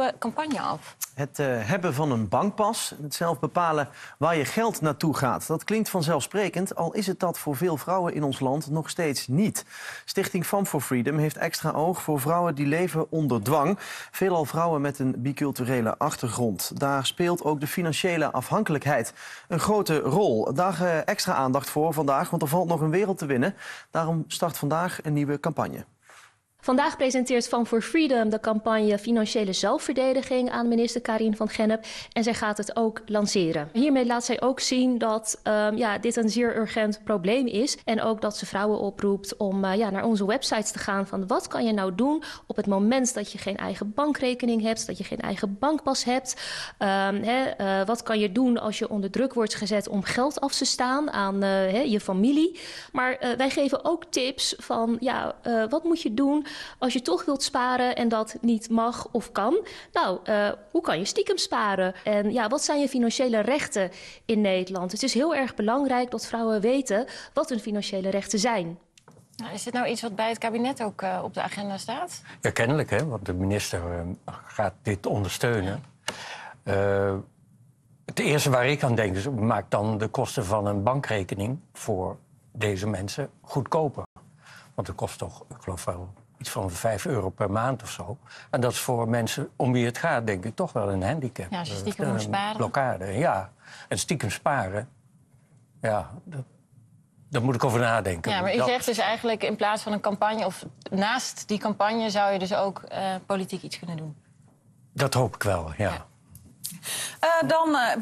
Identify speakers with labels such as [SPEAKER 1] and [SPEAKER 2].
[SPEAKER 1] Eh, campagne af?
[SPEAKER 2] Het eh, hebben van een bankpas, het zelf bepalen waar je geld naartoe gaat. Dat klinkt vanzelfsprekend, al is het dat voor veel vrouwen in ons land nog steeds niet. Stichting Fan for Freedom heeft extra oog voor vrouwen die leven onder dwang. Veelal vrouwen met een biculturele achtergrond. Daar speelt ook de financiële afhankelijkheid een grote rol. Daar eh, extra aandacht voor vandaag, want er valt nog een wereld te winnen. Daarom start vandaag een nieuwe campagne.
[SPEAKER 3] Vandaag presenteert Van for Freedom de campagne Financiële Zelfverdediging aan minister Karin van Gennep. En zij gaat het ook lanceren. Hiermee laat zij ook zien dat ehm, ja, dit een zeer urgent probleem is. En ook dat ze vrouwen oproept om eh, ja, naar onze websites te gaan. Van wat kan je nou doen op het moment dat je geen eigen bankrekening hebt, dat je geen eigen bankpas hebt. Ehm, eh, wat kan je doen als je onder druk wordt gezet om geld af te staan aan eh, je familie? Maar wij geven ook tips van ja, wat moet je doen als je toch wilt sparen en dat niet mag of kan, nou, eh, hoe kan je stiekem sparen? En ja, wat zijn je financiële rechten in Nederland? Het is heel erg belangrijk dat vrouwen weten wat hun financiële rechten zijn. Nou, is dit nou
[SPEAKER 1] iets wat bij het kabinet ook eh, op de agenda staat?
[SPEAKER 4] Ja, kennelijk, hè, want de minister eh, gaat dit ondersteunen. het eerste waar ik aan denk is, maak dan de kosten van een bankrekening voor deze mensen goedkoper. Want dat kost toch, ik geloof wel, iets van 5 euro per maand of zo. En dat is voor mensen om wie het gaat, denk ik, toch wel een handicap. Ja, als eh, stiekem sparen. Blokkade, ja. En stiekem sparen, ja, dat, daar moet ik over nadenken. Ja, maar je zegt
[SPEAKER 1] dus eigenlijk in plaats van een campagne... of naast die campagne zou je dus ook eh, politiek iets kunnen doen.
[SPEAKER 4] Dat hoop ik wel, ja.
[SPEAKER 1] Eh, dan...